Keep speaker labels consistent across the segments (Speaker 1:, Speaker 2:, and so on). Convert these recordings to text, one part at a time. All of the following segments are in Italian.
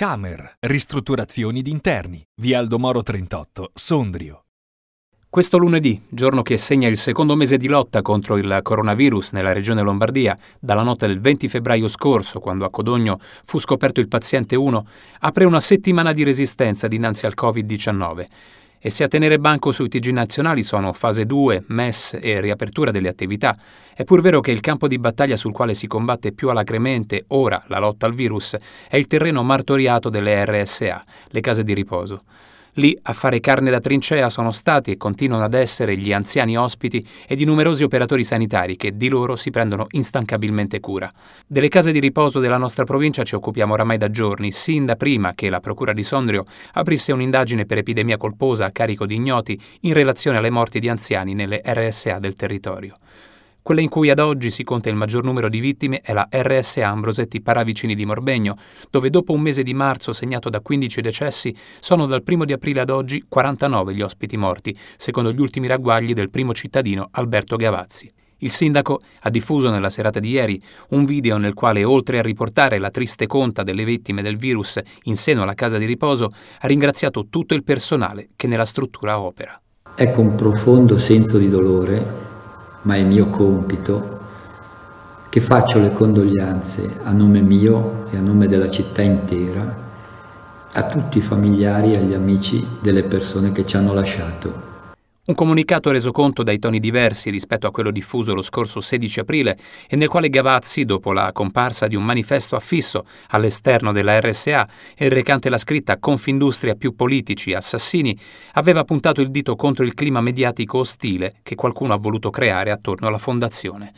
Speaker 1: Camer, ristrutturazioni d'interni, interni, via Aldomoro 38, Sondrio. Questo lunedì, giorno che segna il secondo mese di lotta contro il coronavirus nella regione Lombardia, dalla notte del 20 febbraio scorso, quando a Codogno fu scoperto il paziente 1, apre una settimana di resistenza dinanzi al Covid-19. E se a tenere banco sui TG nazionali sono fase 2, MES e riapertura delle attività, è pur vero che il campo di battaglia sul quale si combatte più alacremente ora la lotta al virus è il terreno martoriato delle RSA, le case di riposo. Lì a fare carne da trincea sono stati e continuano ad essere gli anziani ospiti e i numerosi operatori sanitari che di loro si prendono instancabilmente cura. Delle case di riposo della nostra provincia ci occupiamo oramai da giorni, sin da prima che la Procura di Sondrio aprisse un'indagine per epidemia colposa a carico di ignoti in relazione alle morti di anziani nelle RSA del territorio. Quella in cui ad oggi si conta il maggior numero di vittime è la RS Ambrosetti Paravicini di Morbegno, dove dopo un mese di marzo segnato da 15 decessi sono dal 1 di aprile ad oggi 49 gli ospiti morti, secondo gli ultimi ragguagli del primo cittadino Alberto Gavazzi. Il sindaco ha diffuso nella serata di ieri un video nel quale, oltre a riportare la triste conta delle vittime del virus in seno alla casa di riposo, ha ringraziato tutto il personale che nella struttura opera.
Speaker 2: Ecco un profondo senso di dolore ma è mio compito che faccio le condoglianze a nome mio e a nome della città intera a tutti i familiari e agli amici delle persone che ci hanno lasciato.
Speaker 1: Un comunicato reso conto dai toni diversi rispetto a quello diffuso lo scorso 16 aprile e nel quale Gavazzi, dopo la comparsa di un manifesto affisso all'esterno della RSA e recante la scritta Confindustria più politici assassini, aveva puntato il dito contro il clima mediatico ostile che qualcuno ha voluto creare attorno alla fondazione.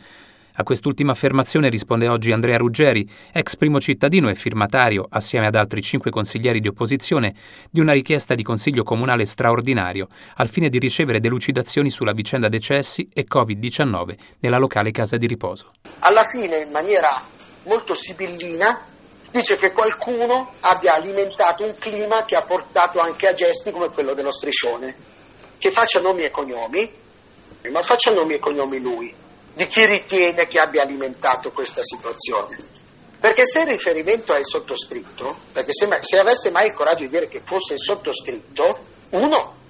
Speaker 1: A quest'ultima affermazione risponde oggi Andrea Ruggeri, ex primo cittadino e firmatario, assieme ad altri cinque consiglieri di opposizione, di una richiesta di Consiglio Comunale straordinario al fine di ricevere delucidazioni sulla vicenda decessi e Covid-19 nella locale casa di riposo.
Speaker 2: Alla fine, in maniera molto sibillina, dice che qualcuno abbia alimentato un clima che ha portato anche a gesti come quello dello striscione, che faccia nomi e cognomi, ma faccia nomi e cognomi lui di chi ritiene che abbia alimentato questa situazione. Perché se il riferimento è il sottoscritto, perché se, se avesse mai il coraggio di dire che fosse il sottoscritto, uno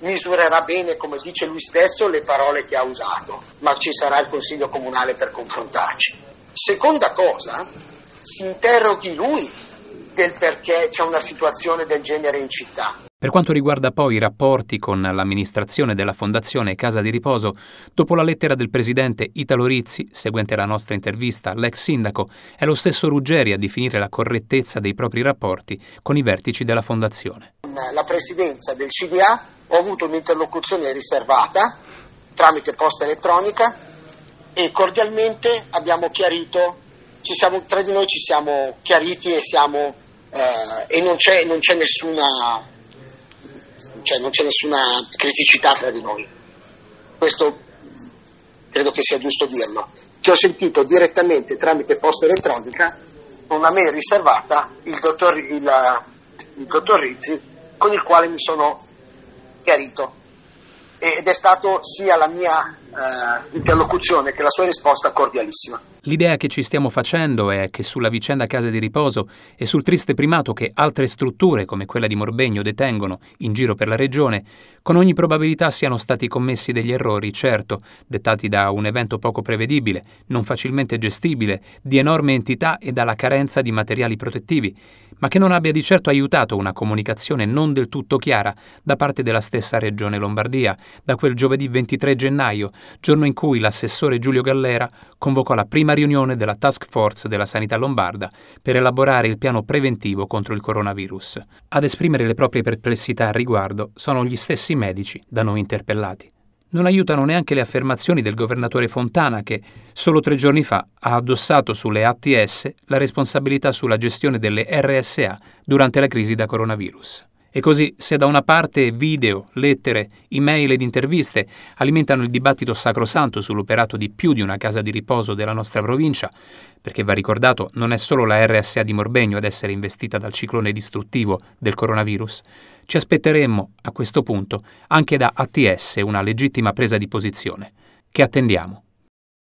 Speaker 2: misurerà bene, come dice lui stesso, le parole che ha usato, ma ci sarà il Consiglio Comunale per confrontarci. Seconda cosa, si interroghi lui del perché c'è una situazione del genere in città.
Speaker 1: Per quanto riguarda poi i rapporti con l'amministrazione della Fondazione Casa di Riposo, dopo la lettera del presidente Italo Rizzi, seguente la nostra intervista all'ex sindaco, è lo stesso Ruggeri a definire la correttezza dei propri rapporti con i vertici della Fondazione.
Speaker 2: La presidenza del CDA ho avuto un'interlocuzione riservata tramite posta elettronica e cordialmente abbiamo chiarito, siamo, tra di noi ci siamo chiariti e, siamo, eh, e non, c'è, non c'è nessuna cioè non c'è nessuna criticità tra di noi. Questo credo che sia giusto dirlo. Che ho sentito direttamente tramite posta elettronica una mail riservata il dottor, il, il dottor Rizzi con il quale mi sono chiarito ed è stato sia la mia eh, interlocuzione che la sua risposta cordialissima.
Speaker 1: L'idea che ci stiamo facendo è che sulla vicenda case di riposo e sul triste primato che altre strutture come quella di Morbegno detengono in giro per la regione, con ogni probabilità siano stati commessi degli errori, certo, dettati da un evento poco prevedibile, non facilmente gestibile, di enorme entità e dalla carenza di materiali protettivi ma che non abbia di certo aiutato una comunicazione non del tutto chiara da parte della stessa Regione Lombardia, da quel giovedì 23 gennaio, giorno in cui l'assessore Giulio Gallera convocò la prima riunione della task force della sanità lombarda per elaborare il piano preventivo contro il coronavirus. Ad esprimere le proprie perplessità al riguardo sono gli stessi medici da noi interpellati non aiutano neanche le affermazioni del governatore Fontana che solo tre giorni fa ha addossato sulle ATS la responsabilità sulla gestione delle RSA durante la crisi da coronavirus. E così, se da una parte video, lettere, email ed interviste alimentano il dibattito sacrosanto sull'operato di più di una casa di riposo della nostra provincia, perché va ricordato non è solo la RSA di Morbegno ad essere investita dal ciclone distruttivo del coronavirus, ci aspetteremmo, a questo punto, anche da ATS una legittima presa di posizione, che attendiamo.